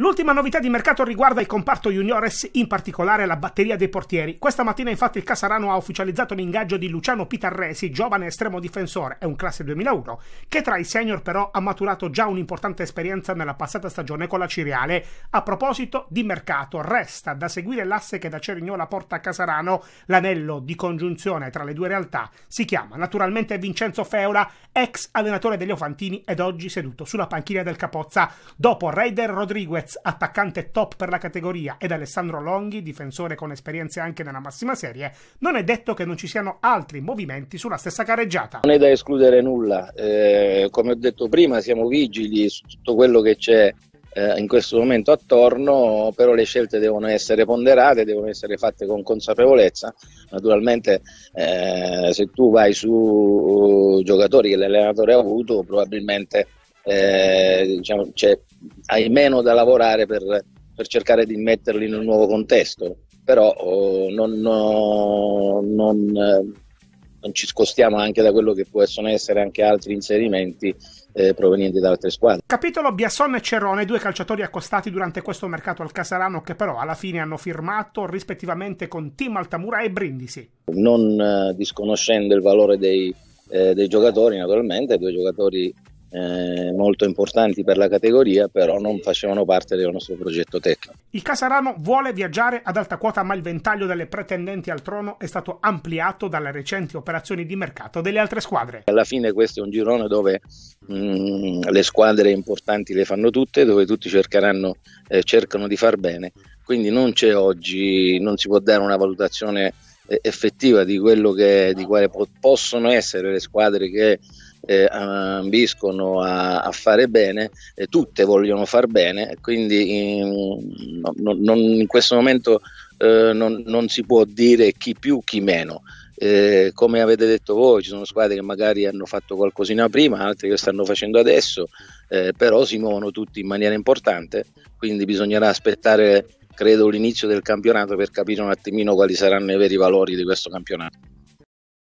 L'ultima novità di mercato riguarda il comparto juniores, in particolare la batteria dei portieri. Questa mattina infatti il Casarano ha ufficializzato l'ingaggio di Luciano Pitarresi, giovane estremo difensore, è un classe 2001, che tra i senior però ha maturato già un'importante esperienza nella passata stagione con la Ciriale. A proposito di mercato, resta da seguire l'asse che da Cerignola porta a Casarano, l'anello di congiunzione tra le due realtà. Si chiama naturalmente Vincenzo Feola, ex allenatore degli Ofantini ed oggi seduto sulla panchina del Capozza, dopo Raider Rodriguez Lopez, attaccante top per la categoria, ed Alessandro Longhi, difensore con esperienze anche nella massima serie, non è detto che non ci siano altri movimenti sulla stessa careggiata. Non è da escludere nulla, eh, come ho detto prima siamo vigili su tutto quello che c'è eh, in questo momento attorno, però le scelte devono essere ponderate, devono essere fatte con consapevolezza. Naturalmente eh, se tu vai su uh, giocatori che l'allenatore ha avuto, probabilmente eh, diciamo, c'è hai meno da lavorare per, per cercare di metterli in un nuovo contesto, però oh, non, oh, non, eh, non, ci scostiamo anche da quello che possono essere anche altri inserimenti eh, provenienti da altre squadre. Capitolo Biasson e Cerrone, due calciatori accostati durante questo mercato al Casarano che però alla fine hanno firmato rispettivamente con Team Altamura e Brindisi. Non eh, disconoscendo il valore dei, eh, dei giocatori naturalmente, due giocatori eh, molto importanti per la categoria, però non facevano parte del nostro progetto tecnico. Il Casarano vuole viaggiare ad alta quota, ma il ventaglio delle pretendenti al trono è stato ampliato dalle recenti operazioni di mercato delle altre squadre. Alla fine questo è un girone dove mh, mm, le squadre importanti le fanno tutte, dove tutti cercheranno, eh, cercano di far bene, quindi non c'è oggi, non si può dare una valutazione eh, effettiva di quello che di quale possono essere le squadre che eh, ambiscono a, a, fare bene, eh, tutte vogliono far bene, quindi in, no, non, in questo momento eh, non, non, si può dire chi più, chi meno. Eh, come avete detto voi, ci sono squadre che magari hanno fatto qualcosina prima, altre che stanno facendo adesso, eh, però si muovono tutti in maniera importante, quindi bisognerà aspettare credo l'inizio del campionato per capire un attimino quali saranno i veri valori di questo campionato.